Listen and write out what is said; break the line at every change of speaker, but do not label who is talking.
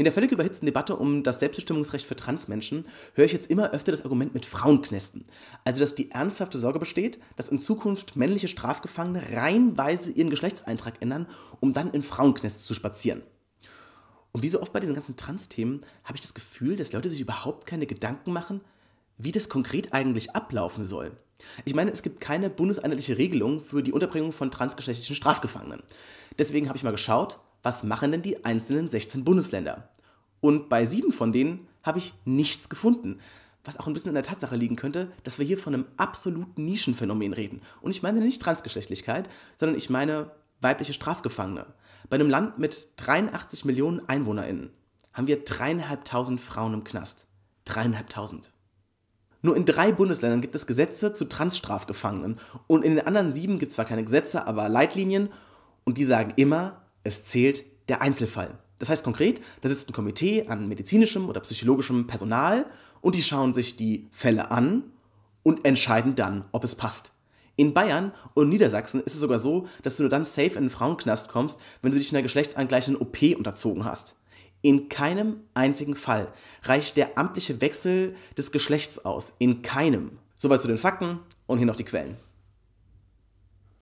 In der völlig überhitzten Debatte um das Selbstbestimmungsrecht für Transmenschen höre ich jetzt immer öfter das Argument mit Frauenknästen. Also, dass die ernsthafte Sorge besteht, dass in Zukunft männliche Strafgefangene reihenweise ihren Geschlechtseintrag ändern, um dann in Frauenknests zu spazieren. Und wie so oft bei diesen ganzen Trans-Themen habe ich das Gefühl, dass Leute sich überhaupt keine Gedanken machen, wie das konkret eigentlich ablaufen soll. Ich meine, es gibt keine bundeseinheitliche Regelung für die Unterbringung von transgeschlechtlichen Strafgefangenen. Deswegen habe ich mal geschaut, was machen denn die einzelnen 16 Bundesländer? Und bei sieben von denen habe ich nichts gefunden. Was auch ein bisschen in der Tatsache liegen könnte, dass wir hier von einem absoluten Nischenphänomen reden. Und ich meine nicht Transgeschlechtlichkeit, sondern ich meine weibliche Strafgefangene. Bei einem Land mit 83 Millionen EinwohnerInnen haben wir dreieinhalbtausend Frauen im Knast. Dreieinhalbtausend. Nur in drei Bundesländern gibt es Gesetze zu Transstrafgefangenen und in den anderen sieben gibt es zwar keine Gesetze, aber Leitlinien und die sagen immer, es zählt der Einzelfall. Das heißt konkret, da sitzt ein Komitee an medizinischem oder psychologischem Personal und die schauen sich die Fälle an und entscheiden dann, ob es passt. In Bayern und Niedersachsen ist es sogar so, dass du nur dann safe in einen Frauenknast kommst, wenn du dich einer geschlechtsangleichenden OP unterzogen hast. In keinem einzigen Fall reicht der amtliche Wechsel des Geschlechts aus. In keinem. Soweit zu den Fakten und hier noch die Quellen.